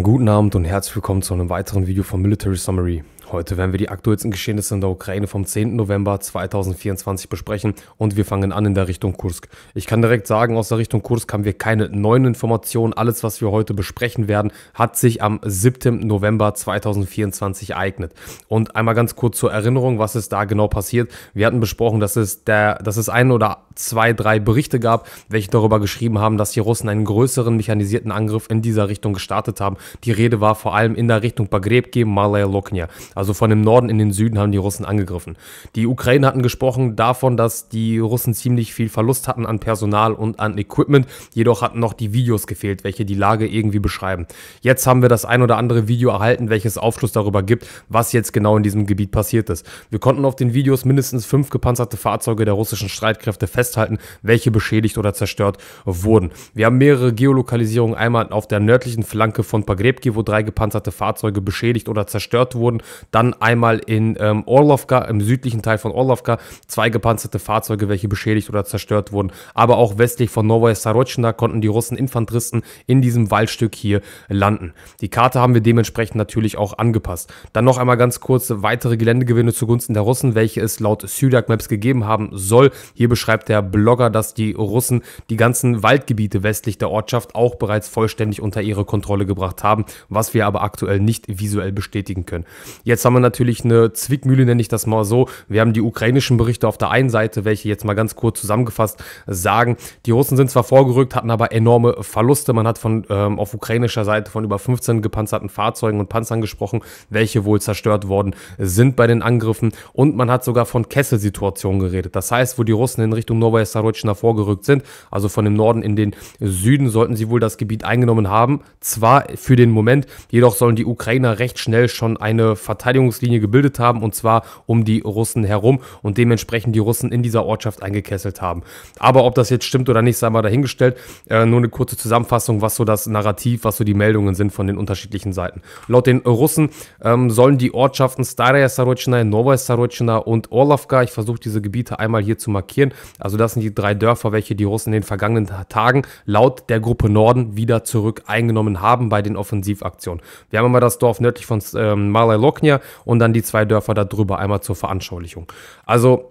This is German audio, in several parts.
guten Abend und herzlich willkommen zu einem weiteren Video von Military Summary. Heute werden wir die aktuellsten Geschehnisse in der Ukraine vom 10. November 2024 besprechen und wir fangen an in der Richtung Kursk. Ich kann direkt sagen, aus der Richtung Kursk haben wir keine neuen Informationen. Alles, was wir heute besprechen werden, hat sich am 7. November 2024 ereignet. Und einmal ganz kurz zur Erinnerung, was ist da genau passiert. Wir hatten besprochen, dass es, der, dass es ein oder zwei, drei Berichte gab, welche darüber geschrieben haben, dass die Russen einen größeren mechanisierten Angriff in dieser Richtung gestartet haben. Die Rede war vor allem in der Richtung Bagrebki, Malaya, Loknya. Also also von dem Norden in den Süden haben die Russen angegriffen. Die Ukraine hatten gesprochen davon, dass die Russen ziemlich viel Verlust hatten an Personal und an Equipment. Jedoch hatten noch die Videos gefehlt, welche die Lage irgendwie beschreiben. Jetzt haben wir das ein oder andere Video erhalten, welches Aufschluss darüber gibt, was jetzt genau in diesem Gebiet passiert ist. Wir konnten auf den Videos mindestens fünf gepanzerte Fahrzeuge der russischen Streitkräfte festhalten, welche beschädigt oder zerstört wurden. Wir haben mehrere Geolokalisierungen, einmal auf der nördlichen Flanke von Pagrebki, wo drei gepanzerte Fahrzeuge beschädigt oder zerstört wurden. Dann einmal in ähm, Orlovka, im südlichen Teil von Orlovka, zwei gepanzerte Fahrzeuge, welche beschädigt oder zerstört wurden. Aber auch westlich von Novaya Sarochna konnten die Russen Infanteristen in diesem Waldstück hier landen. Die Karte haben wir dementsprechend natürlich auch angepasst. Dann noch einmal ganz kurz weitere Geländegewinne zugunsten der Russen, welche es laut Sydak Maps gegeben haben soll. Hier beschreibt der Blogger, dass die Russen die ganzen Waldgebiete westlich der Ortschaft auch bereits vollständig unter ihre Kontrolle gebracht haben, was wir aber aktuell nicht visuell bestätigen können. Jetzt Jetzt haben wir natürlich eine Zwickmühle, nenne ich das mal so. Wir haben die ukrainischen Berichte auf der einen Seite, welche jetzt mal ganz kurz zusammengefasst sagen, die Russen sind zwar vorgerückt, hatten aber enorme Verluste. Man hat von ähm, auf ukrainischer Seite von über 15 gepanzerten Fahrzeugen und Panzern gesprochen, welche wohl zerstört worden sind bei den Angriffen. Und man hat sogar von Kesselsituationen geredet. Das heißt, wo die Russen in Richtung Novaya Sarojna vorgerückt sind, also von dem Norden in den Süden, sollten sie wohl das Gebiet eingenommen haben. Zwar für den Moment, jedoch sollen die Ukrainer recht schnell schon eine Verteidigung Verteidigungslinie gebildet haben und zwar um die Russen herum und dementsprechend die Russen in dieser Ortschaft eingekesselt haben. Aber ob das jetzt stimmt oder nicht, sei mal dahingestellt. Äh, nur eine kurze Zusammenfassung, was so das Narrativ, was so die Meldungen sind von den unterschiedlichen Seiten. Laut den Russen ähm, sollen die Ortschaften Staraya Sarochina, Novaya Sarochina und Orlovka, ich versuche diese Gebiete einmal hier zu markieren, also das sind die drei Dörfer, welche die Russen in den vergangenen Tagen laut der Gruppe Norden wieder zurück eingenommen haben bei den Offensivaktionen. Wir haben immer das Dorf nördlich von ähm, Malay Loknia, Champagner und dann die zwei Dörfer darüber einmal zur Veranschaulichung. Also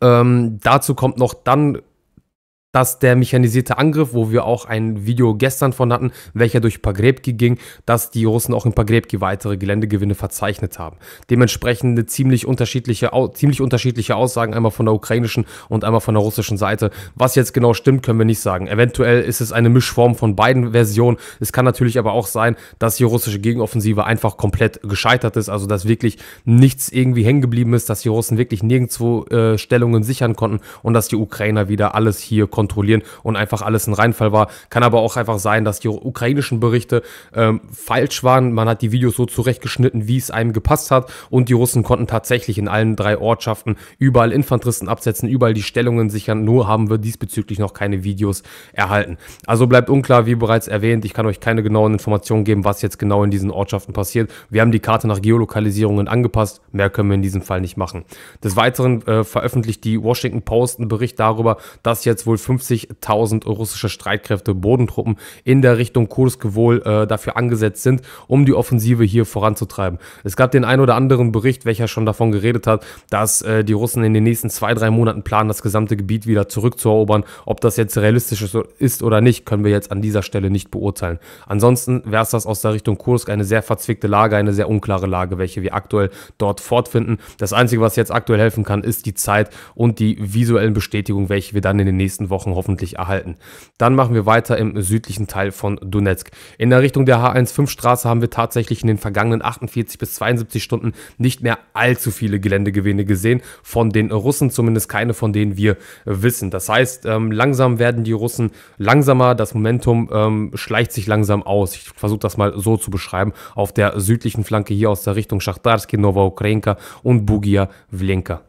ähm, dazu kommt noch dann dass der mechanisierte Angriff, wo wir auch ein Video gestern von hatten, welcher durch Pagrebki ging, dass die Russen auch in Pagrebki weitere Geländegewinne verzeichnet haben. Dementsprechend eine ziemlich unterschiedliche, ziemlich unterschiedliche Aussagen, einmal von der ukrainischen und einmal von der russischen Seite. Was jetzt genau stimmt, können wir nicht sagen. Eventuell ist es eine Mischform von beiden Versionen. Es kann natürlich aber auch sein, dass die russische Gegenoffensive einfach komplett gescheitert ist, also dass wirklich nichts irgendwie hängen geblieben ist, dass die Russen wirklich nirgendwo äh, Stellungen sichern konnten und dass die Ukrainer wieder alles hier kontrollieren und einfach alles ein Reinfall war. Kann aber auch einfach sein, dass die ukrainischen Berichte ähm, falsch waren. Man hat die Videos so zurechtgeschnitten, wie es einem gepasst hat. Und die Russen konnten tatsächlich in allen drei Ortschaften überall Infanteristen absetzen, überall die Stellungen sichern. Nur haben wir diesbezüglich noch keine Videos erhalten. Also bleibt unklar, wie bereits erwähnt. Ich kann euch keine genauen Informationen geben, was jetzt genau in diesen Ortschaften passiert. Wir haben die Karte nach Geolokalisierungen angepasst. Mehr können wir in diesem Fall nicht machen. Des Weiteren äh, veröffentlicht die Washington Post einen Bericht darüber, dass jetzt wohl für 50.000 russische Streitkräfte, Bodentruppen in der Richtung Kursk wohl äh, dafür angesetzt sind, um die Offensive hier voranzutreiben. Es gab den ein oder anderen Bericht, welcher schon davon geredet hat, dass äh, die Russen in den nächsten zwei, drei Monaten planen, das gesamte Gebiet wieder zurückzuerobern. Ob das jetzt realistisch ist oder nicht, können wir jetzt an dieser Stelle nicht beurteilen. Ansonsten wäre es das aus der Richtung Kursk eine sehr verzwickte Lage, eine sehr unklare Lage, welche wir aktuell dort fortfinden. Das Einzige, was jetzt aktuell helfen kann, ist die Zeit und die visuellen Bestätigungen, welche wir dann in den nächsten Wochen Wochen hoffentlich erhalten. Dann machen wir weiter im südlichen Teil von Donetsk. In der Richtung der H15-Straße haben wir tatsächlich in den vergangenen 48 bis 72 Stunden nicht mehr allzu viele Geländegewinne gesehen von den Russen, zumindest keine von denen wir wissen. Das heißt, ähm, langsam werden die Russen langsamer, das Momentum ähm, schleicht sich langsam aus. Ich versuche das mal so zu beschreiben. Auf der südlichen Flanke hier aus der Richtung Schachtarski, Nova Ukrainka und Bugia Vlenka.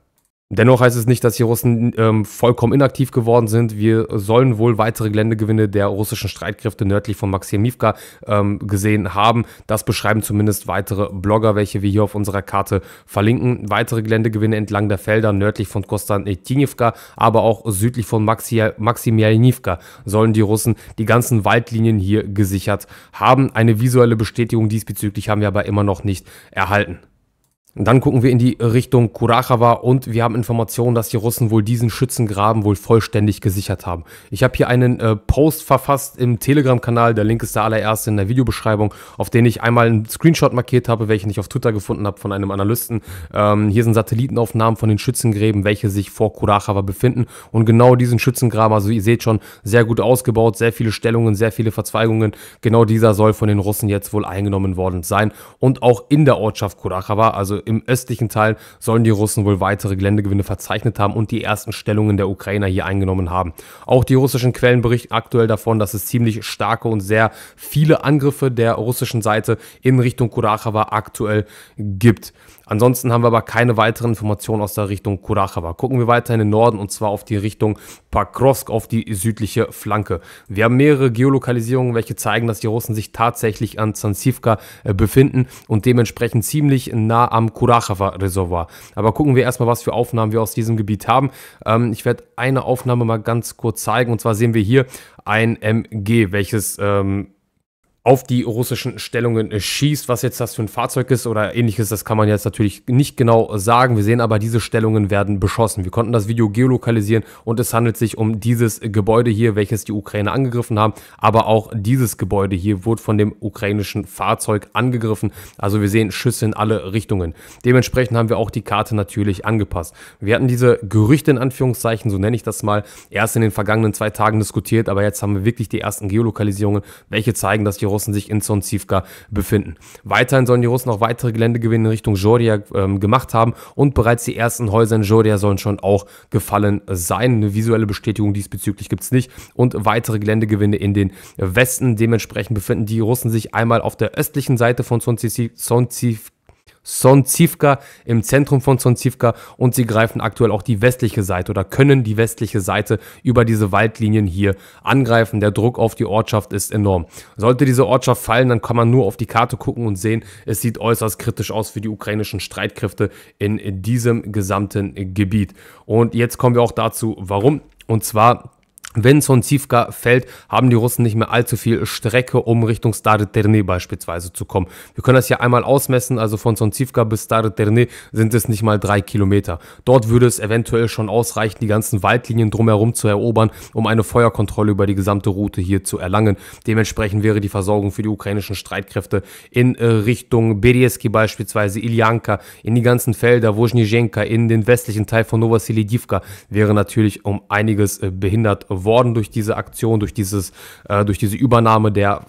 Dennoch heißt es nicht, dass die Russen ähm, vollkommen inaktiv geworden sind. Wir sollen wohl weitere Geländegewinne der russischen Streitkräfte nördlich von Maximivka ähm, gesehen haben. Das beschreiben zumindest weitere Blogger, welche wir hier auf unserer Karte verlinken. Weitere Geländegewinne entlang der Felder nördlich von Kostanetinivka, aber auch südlich von Maximiljanivka sollen die Russen die ganzen Waldlinien hier gesichert haben. Eine visuelle Bestätigung diesbezüglich haben wir aber immer noch nicht erhalten. Dann gucken wir in die Richtung Kurachawa und wir haben Informationen, dass die Russen wohl diesen Schützengraben wohl vollständig gesichert haben. Ich habe hier einen äh, Post verfasst im Telegram-Kanal, der Link ist der allererste in der Videobeschreibung, auf den ich einmal einen Screenshot markiert habe, welchen ich auf Twitter gefunden habe von einem Analysten. Ähm, hier sind Satellitenaufnahmen von den Schützengräben, welche sich vor Kurachawa befinden und genau diesen Schützengraben, also ihr seht schon, sehr gut ausgebaut, sehr viele Stellungen, sehr viele Verzweigungen. Genau dieser soll von den Russen jetzt wohl eingenommen worden sein und auch in der Ortschaft Kurachawa, also im östlichen Teil sollen die Russen wohl weitere Geländegewinne verzeichnet haben und die ersten Stellungen der Ukrainer hier eingenommen haben. Auch die russischen Quellen berichten aktuell davon, dass es ziemlich starke und sehr viele Angriffe der russischen Seite in Richtung Kurachawa aktuell gibt. Ansonsten haben wir aber keine weiteren Informationen aus der Richtung Kurachava. Gucken wir weiter in den Norden und zwar auf die Richtung Pakrovsk, auf die südliche Flanke. Wir haben mehrere Geolokalisierungen, welche zeigen, dass die Russen sich tatsächlich an Zansivka äh, befinden und dementsprechend ziemlich nah am Kurachava-Reservoir. Aber gucken wir erstmal, was für Aufnahmen wir aus diesem Gebiet haben. Ähm, ich werde eine Aufnahme mal ganz kurz zeigen und zwar sehen wir hier ein MG, welches... Ähm, auf die russischen Stellungen äh, schießt. Was jetzt das für ein Fahrzeug ist oder ähnliches, das kann man jetzt natürlich nicht genau sagen. Wir sehen aber, diese Stellungen werden beschossen. Wir konnten das Video geolokalisieren und es handelt sich um dieses Gebäude hier, welches die Ukraine angegriffen haben. Aber auch dieses Gebäude hier wurde von dem ukrainischen Fahrzeug angegriffen. Also wir sehen Schüsse in alle Richtungen. Dementsprechend haben wir auch die Karte natürlich angepasst. Wir hatten diese Gerüchte in Anführungszeichen, so nenne ich das mal, erst in den vergangenen zwei Tagen diskutiert, aber jetzt haben wir wirklich die ersten Geolokalisierungen, welche zeigen, dass die Russen sich in Zonzivka befinden. Weiterhin sollen die Russen auch weitere Geländegewinne in Richtung Jordia ähm, gemacht haben und bereits die ersten Häuser in Jordia sollen schon auch gefallen sein. Eine visuelle Bestätigung diesbezüglich gibt es nicht und weitere Geländegewinne in den Westen. Dementsprechend befinden die Russen sich einmal auf der östlichen Seite von Zonzivka Sonzivka, im Zentrum von Sonzivka und sie greifen aktuell auch die westliche Seite oder können die westliche Seite über diese Waldlinien hier angreifen. Der Druck auf die Ortschaft ist enorm. Sollte diese Ortschaft fallen, dann kann man nur auf die Karte gucken und sehen, es sieht äußerst kritisch aus für die ukrainischen Streitkräfte in diesem gesamten Gebiet. Und jetzt kommen wir auch dazu, warum. Und zwar wenn so fällt, haben die Russen nicht mehr allzu viel Strecke, um Richtung Stare Terne beispielsweise zu kommen. Wir können das ja einmal ausmessen, also von Sonzivka bis Stare Terne sind es nicht mal drei Kilometer. Dort würde es eventuell schon ausreichen, die ganzen Waldlinien drumherum zu erobern, um eine Feuerkontrolle über die gesamte Route hier zu erlangen. Dementsprechend wäre die Versorgung für die ukrainischen Streitkräfte in äh, Richtung Berieski beispielsweise, Ilyanka, in die ganzen Felder, Wojnijenka, in den westlichen Teil von Novosilidivka, wäre natürlich um einiges äh, behindert worden geworden durch diese Aktion, durch, dieses, äh, durch diese Übernahme der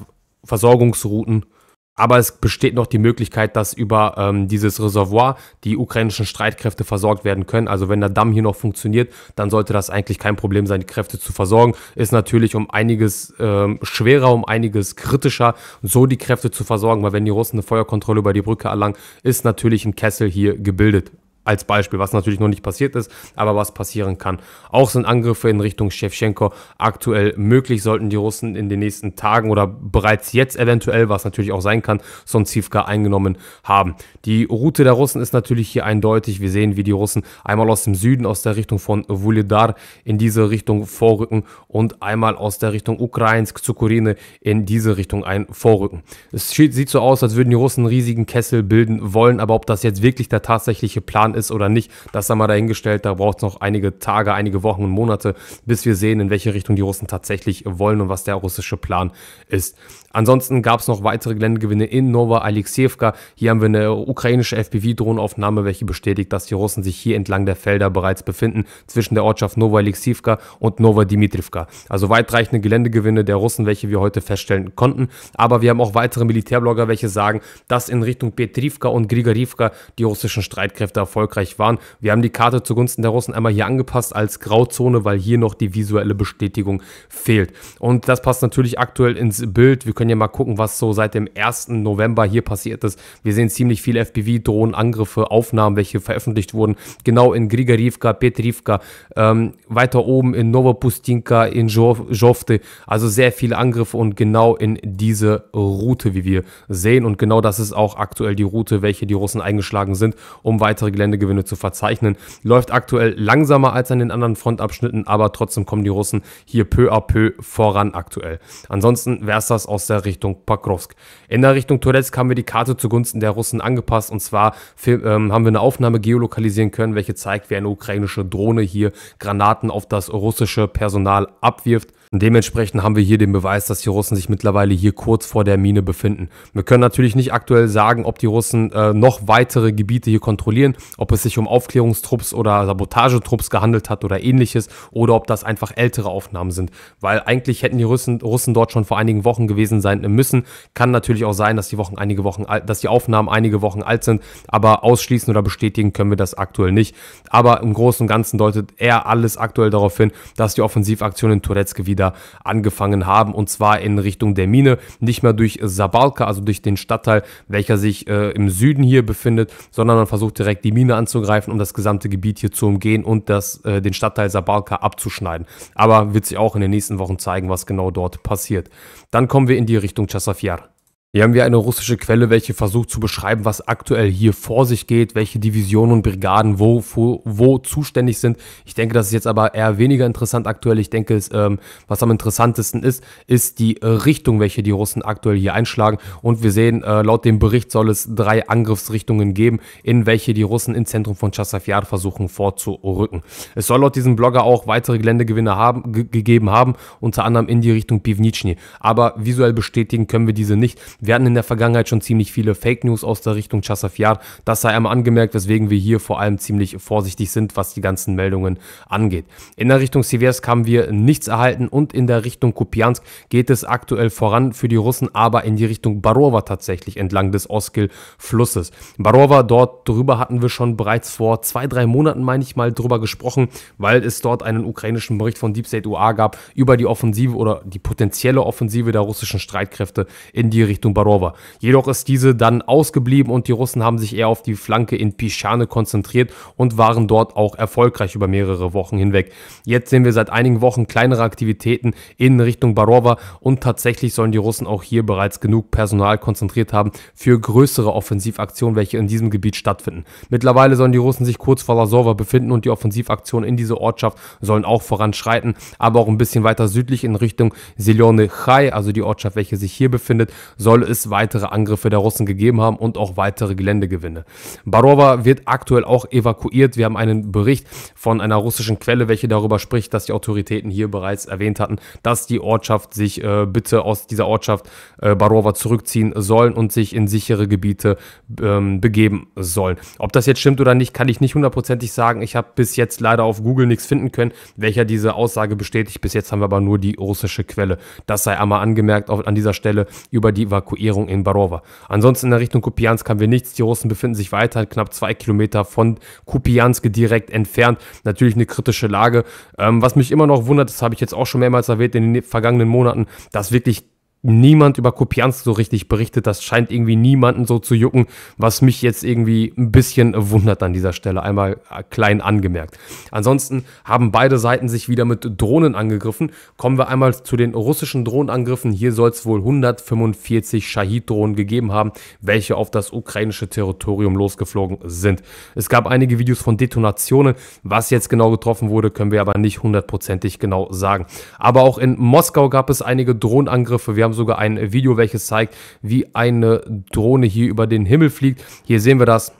Versorgungsrouten. Aber es besteht noch die Möglichkeit, dass über ähm, dieses Reservoir die ukrainischen Streitkräfte versorgt werden können. Also wenn der Damm hier noch funktioniert, dann sollte das eigentlich kein Problem sein, die Kräfte zu versorgen. Ist natürlich um einiges ähm, schwerer, um einiges kritischer, so die Kräfte zu versorgen, weil wenn die Russen eine Feuerkontrolle über die Brücke erlangen, ist natürlich ein Kessel hier gebildet als Beispiel, was natürlich noch nicht passiert ist, aber was passieren kann. Auch sind Angriffe in Richtung Schewtschenko aktuell möglich, sollten die Russen in den nächsten Tagen oder bereits jetzt eventuell, was natürlich auch sein kann, Sonzivka eingenommen haben. Die Route der Russen ist natürlich hier eindeutig. Wir sehen, wie die Russen einmal aus dem Süden, aus der Richtung von Vuledar in diese Richtung vorrücken und einmal aus der Richtung Ukrainsk, Zukurine in diese Richtung ein vorrücken. Es sieht so aus, als würden die Russen einen riesigen Kessel bilden wollen, aber ob das jetzt wirklich der tatsächliche Plan Plan ist oder nicht, das sei mal dahingestellt. Da braucht es noch einige Tage, einige Wochen und Monate, bis wir sehen, in welche Richtung die Russen tatsächlich wollen und was der russische Plan ist. Ansonsten gab es noch weitere Geländegewinne in Nova Alexejewka. Hier haben wir eine ukrainische FPV-Drohnenaufnahme, welche bestätigt, dass die Russen sich hier entlang der Felder bereits befinden, zwischen der Ortschaft Nova Alexejewka und Nova Dimitrivka. Also weitreichende Geländegewinne der Russen, welche wir heute feststellen konnten. Aber wir haben auch weitere Militärblogger, welche sagen, dass in Richtung Petrivka und Grigorivka die russischen Streitkräfte erfolgen erfolgreich waren. Wir haben die Karte zugunsten der Russen einmal hier angepasst als Grauzone, weil hier noch die visuelle Bestätigung fehlt. Und das passt natürlich aktuell ins Bild. Wir können ja mal gucken, was so seit dem 1. November hier passiert ist. Wir sehen ziemlich viele FPV-Drohnenangriffe, Aufnahmen, welche veröffentlicht wurden. Genau in Grigorivka, Petrivka, ähm, weiter oben in Novopustinka, in Jofte. Also sehr viele Angriffe und genau in diese Route, wie wir sehen. Und genau das ist auch aktuell die Route, welche die Russen eingeschlagen sind, um weitere Gelände keine Gewinne zu verzeichnen. Läuft aktuell langsamer als an den anderen Frontabschnitten, aber trotzdem kommen die Russen hier peu à peu voran aktuell. Ansonsten wäre es das aus der Richtung Pokrovsk. In der Richtung Turetsk haben wir die Karte zugunsten der Russen angepasst und zwar ähm, haben wir eine Aufnahme geolokalisieren können, welche zeigt, wie eine ukrainische Drohne hier Granaten auf das russische Personal abwirft. Und dementsprechend haben wir hier den Beweis, dass die Russen sich mittlerweile hier kurz vor der Mine befinden. Wir können natürlich nicht aktuell sagen, ob die Russen äh, noch weitere Gebiete hier kontrollieren, ob es sich um Aufklärungstrupps oder Sabotagetrupps gehandelt hat oder ähnliches oder ob das einfach ältere Aufnahmen sind. Weil eigentlich hätten die Russen, Russen dort schon vor einigen Wochen gewesen sein müssen. Kann natürlich auch sein, dass die Wochen einige Wochen alt, dass die Aufnahmen einige Wochen alt sind, aber ausschließen oder bestätigen können wir das aktuell nicht. Aber im Großen und Ganzen deutet eher alles aktuell darauf hin, dass die Offensivaktion in Turetsk wieder wieder angefangen haben und zwar in Richtung der Mine, nicht mehr durch Sabalka, also durch den Stadtteil, welcher sich äh, im Süden hier befindet, sondern man versucht direkt die Mine anzugreifen, um das gesamte Gebiet hier zu umgehen und das, äh, den Stadtteil Sabalka abzuschneiden. Aber wird sich auch in den nächsten Wochen zeigen, was genau dort passiert. Dann kommen wir in die Richtung Chassafiar. Hier haben wir eine russische Quelle, welche versucht zu beschreiben, was aktuell hier vor sich geht, welche Divisionen und Brigaden wo, wo, wo zuständig sind. Ich denke, das ist jetzt aber eher weniger interessant aktuell. Ich denke, es, ähm, was am interessantesten ist, ist die äh, Richtung, welche die Russen aktuell hier einschlagen. Und wir sehen, äh, laut dem Bericht soll es drei Angriffsrichtungen geben, in welche die Russen im Zentrum von Chasafjar versuchen vorzurücken. Es soll laut diesem Blogger auch weitere Geländegewinne haben, gegeben haben, unter anderem in die Richtung Pivnitschny. Aber visuell bestätigen können wir diese nicht wir hatten in der Vergangenheit schon ziemlich viele Fake News aus der Richtung Chassafiar. Das sei einmal angemerkt, weswegen wir hier vor allem ziemlich vorsichtig sind, was die ganzen Meldungen angeht. In der Richtung Siversk haben wir nichts erhalten und in der Richtung Kupiansk geht es aktuell voran für die Russen, aber in die Richtung Barova tatsächlich entlang des Oskil-Flusses. Barova, dort drüber hatten wir schon bereits vor zwei, drei Monaten, meine ich mal, drüber gesprochen, weil es dort einen ukrainischen Bericht von Deep State UA gab über die Offensive oder die potenzielle Offensive der russischen Streitkräfte in die Richtung Richtung Jedoch ist diese dann ausgeblieben und die Russen haben sich eher auf die Flanke in Pischane konzentriert und waren dort auch erfolgreich über mehrere Wochen hinweg. Jetzt sehen wir seit einigen Wochen kleinere Aktivitäten in Richtung Barova und tatsächlich sollen die Russen auch hier bereits genug Personal konzentriert haben für größere Offensivaktionen, welche in diesem Gebiet stattfinden. Mittlerweile sollen die Russen sich kurz vor Lasova befinden und die Offensivaktionen in diese Ortschaft sollen auch voranschreiten, aber auch ein bisschen weiter südlich in Richtung Selione Chai, also die Ortschaft, welche sich hier befindet, soll soll es weitere Angriffe der Russen gegeben haben und auch weitere Geländegewinne. Barova wird aktuell auch evakuiert. Wir haben einen Bericht von einer russischen Quelle, welche darüber spricht, dass die Autoritäten hier bereits erwähnt hatten, dass die Ortschaft sich äh, bitte aus dieser Ortschaft äh, Barova zurückziehen sollen und sich in sichere Gebiete ähm, begeben sollen. Ob das jetzt stimmt oder nicht, kann ich nicht hundertprozentig sagen. Ich habe bis jetzt leider auf Google nichts finden können, welcher diese Aussage bestätigt. Bis jetzt haben wir aber nur die russische Quelle. Das sei einmal angemerkt auf, an dieser Stelle über die Evakuierung Evakuierung in Barova. Ansonsten in der Richtung Kupiansk haben wir nichts. Die Russen befinden sich weiter knapp zwei Kilometer von Kupiansk direkt entfernt. Natürlich eine kritische Lage. Ähm, was mich immer noch wundert, das habe ich jetzt auch schon mehrmals erwähnt in den vergangenen Monaten, dass wirklich niemand über Kopianz so richtig berichtet. Das scheint irgendwie niemanden so zu jucken, was mich jetzt irgendwie ein bisschen wundert an dieser Stelle. Einmal äh, klein angemerkt. Ansonsten haben beide Seiten sich wieder mit Drohnen angegriffen. Kommen wir einmal zu den russischen Drohnenangriffen. Hier soll es wohl 145 Shahid-Drohnen gegeben haben, welche auf das ukrainische Territorium losgeflogen sind. Es gab einige Videos von Detonationen. Was jetzt genau getroffen wurde, können wir aber nicht hundertprozentig genau sagen. Aber auch in Moskau gab es einige Drohnenangriffe. Wir haben haben sogar ein Video, welches zeigt, wie eine Drohne hier über den Himmel fliegt. Hier sehen wir das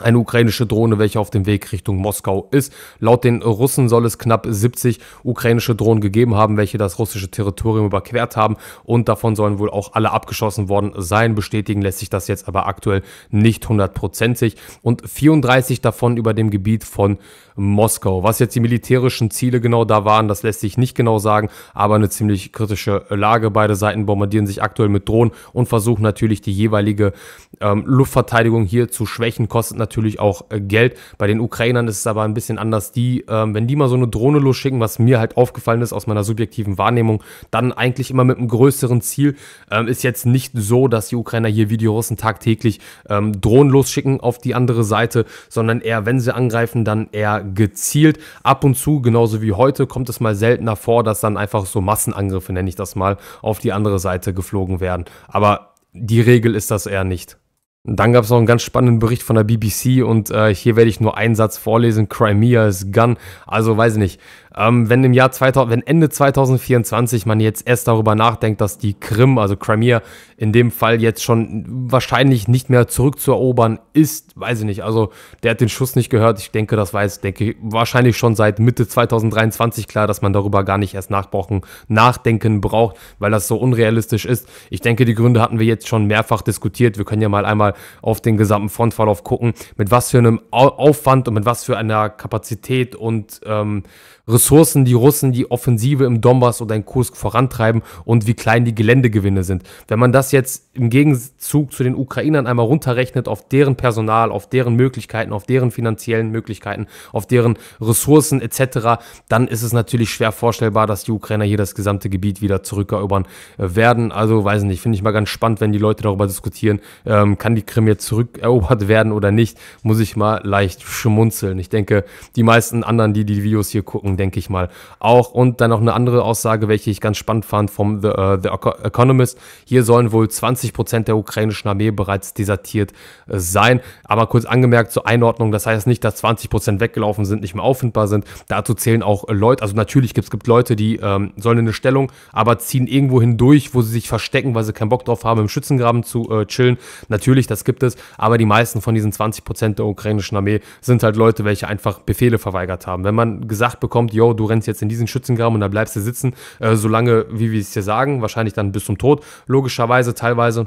eine ukrainische Drohne, welche auf dem Weg Richtung Moskau ist. Laut den Russen soll es knapp 70 ukrainische Drohnen gegeben haben, welche das russische Territorium überquert haben und davon sollen wohl auch alle abgeschossen worden sein. Bestätigen lässt sich das jetzt aber aktuell nicht hundertprozentig und 34 davon über dem Gebiet von Moskau. Was jetzt die militärischen Ziele genau da waren, das lässt sich nicht genau sagen, aber eine ziemlich kritische Lage. Beide Seiten bombardieren sich aktuell mit Drohnen und versuchen natürlich die jeweilige ähm, Luftverteidigung hier zu schwächen, kostet natürlich auch äh, Geld. Bei den Ukrainern ist es aber ein bisschen anders. Die, ähm, wenn die mal so eine Drohne losschicken, was mir halt aufgefallen ist aus meiner subjektiven Wahrnehmung, dann eigentlich immer mit einem größeren Ziel. Ähm, ist jetzt nicht so, dass die Ukrainer hier wie die Russen tagtäglich ähm, Drohnen losschicken auf die andere Seite, sondern eher, wenn sie angreifen, dann eher gezielt. Ab und zu, genauso wie heute, kommt es mal seltener vor, dass dann einfach so Massenangriffe, nenne ich das mal, auf die andere Seite geflogen werden. Aber die Regel ist das eher nicht. Dann gab es noch einen ganz spannenden Bericht von der BBC und äh, hier werde ich nur einen Satz vorlesen. Crimea is gone. Also weiß ich nicht. Ähm, wenn im Jahr 2000, wenn Ende 2024 man jetzt erst darüber nachdenkt, dass die Krim, also Crimea, in dem Fall jetzt schon wahrscheinlich nicht mehr zurückzuerobern ist, weiß ich nicht. Also der hat den Schuss nicht gehört. Ich denke, das weiß, denke ich, wahrscheinlich schon seit Mitte 2023 klar, dass man darüber gar nicht erst nachbrauchen, nachdenken braucht, weil das so unrealistisch ist. Ich denke, die Gründe hatten wir jetzt schon mehrfach diskutiert. Wir können ja mal einmal auf den gesamten Frontverlauf gucken, mit was für einem Aufwand und mit was für einer Kapazität und ähm, Ressourcen Ressourcen die Russen die Offensive im Donbass oder in Kursk vorantreiben und wie klein die Geländegewinne sind. Wenn man das jetzt im Gegenzug zu den Ukrainern einmal runterrechnet auf deren Personal, auf deren Möglichkeiten, auf deren finanziellen Möglichkeiten, auf deren Ressourcen etc., dann ist es natürlich schwer vorstellbar, dass die Ukrainer hier das gesamte Gebiet wieder zurückerobern äh, werden. Also weiß nicht, finde ich mal ganz spannend, wenn die Leute darüber diskutieren, ähm, kann die Krim jetzt zurückerobert werden oder nicht, muss ich mal leicht schmunzeln. Ich denke, die meisten anderen, die die Videos hier gucken, denke denke ich mal, auch. Und dann noch eine andere Aussage, welche ich ganz spannend fand vom The, uh, The Economist. Hier sollen wohl 20 der ukrainischen Armee bereits desertiert äh, sein. Aber kurz angemerkt zur Einordnung, das heißt nicht, dass 20 weggelaufen sind, nicht mehr auffindbar sind. Dazu zählen auch Leute, also natürlich gibt es Leute, die ähm, sollen eine Stellung, aber ziehen irgendwo hindurch, wo sie sich verstecken, weil sie keinen Bock drauf haben, im Schützengraben zu äh, chillen. Natürlich, das gibt es, aber die meisten von diesen 20 der ukrainischen Armee sind halt Leute, welche einfach Befehle verweigert haben. Wenn man gesagt bekommt, die yo, du rennst jetzt in diesen Schützengraben und da bleibst du sitzen, äh, solange, wie wir es hier sagen, wahrscheinlich dann bis zum Tod, logischerweise teilweise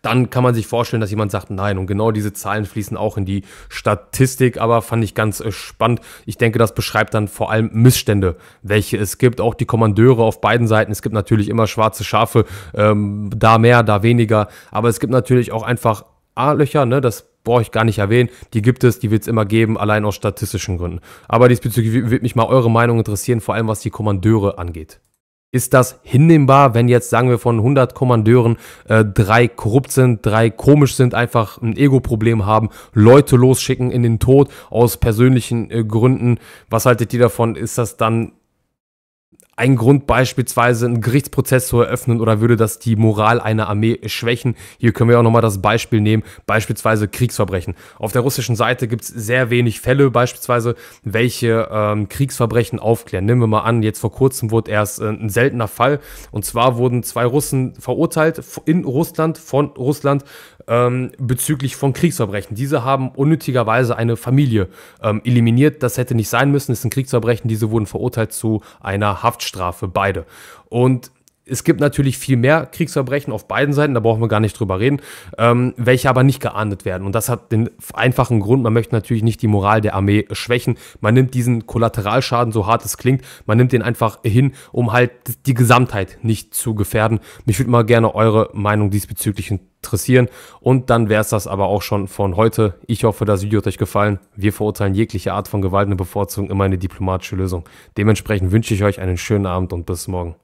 dann kann man sich vorstellen, dass jemand sagt nein. Und genau diese Zahlen fließen auch in die Statistik, aber fand ich ganz äh, spannend. Ich denke, das beschreibt dann vor allem Missstände, welche es gibt. Auch die Kommandeure auf beiden Seiten. Es gibt natürlich immer schwarze Schafe, ähm, da mehr, da weniger. Aber es gibt natürlich auch einfach A-Löcher, ne? Das brauche ich gar nicht erwähnen. Die gibt es, die wird es immer geben, allein aus statistischen Gründen. Aber diesbezüglich würde mich mal eure Meinung interessieren, vor allem was die Kommandeure angeht. Ist das hinnehmbar, wenn jetzt, sagen wir, von 100 Kommandeuren äh, drei korrupt sind, drei komisch sind, einfach ein Ego-Problem haben, Leute losschicken in den Tod aus persönlichen äh, Gründen? Was haltet ihr davon? Ist das dann ein Grund beispielsweise einen Gerichtsprozess zu eröffnen oder würde das die Moral einer Armee schwächen? Hier können wir auch nochmal das Beispiel nehmen, beispielsweise Kriegsverbrechen. Auf der russischen Seite gibt es sehr wenig Fälle, beispielsweise welche ähm, Kriegsverbrechen aufklären. Nehmen wir mal an, jetzt vor kurzem wurde erst äh, ein seltener Fall und zwar wurden zwei Russen verurteilt in Russland, von Russland ähm, bezüglich von Kriegsverbrechen. Diese haben unnötigerweise eine Familie ähm, eliminiert. Das hätte nicht sein müssen. Es sind Kriegsverbrechen. Diese wurden verurteilt zu einer Haftstrafe, beide. Und es gibt natürlich viel mehr Kriegsverbrechen auf beiden Seiten, da brauchen wir gar nicht drüber reden, ähm, welche aber nicht geahndet werden. Und das hat den einfachen Grund, man möchte natürlich nicht die Moral der Armee schwächen. Man nimmt diesen Kollateralschaden, so hart es klingt, man nimmt den einfach hin, um halt die Gesamtheit nicht zu gefährden. Mich würde mal gerne eure Meinung diesbezüglich interessieren. Und dann wäre es das aber auch schon von heute. Ich hoffe, das Video hat euch gefallen. Wir verurteilen jegliche Art von Gewalt und bevorzugen immer eine diplomatische Lösung. Dementsprechend wünsche ich euch einen schönen Abend und bis morgen.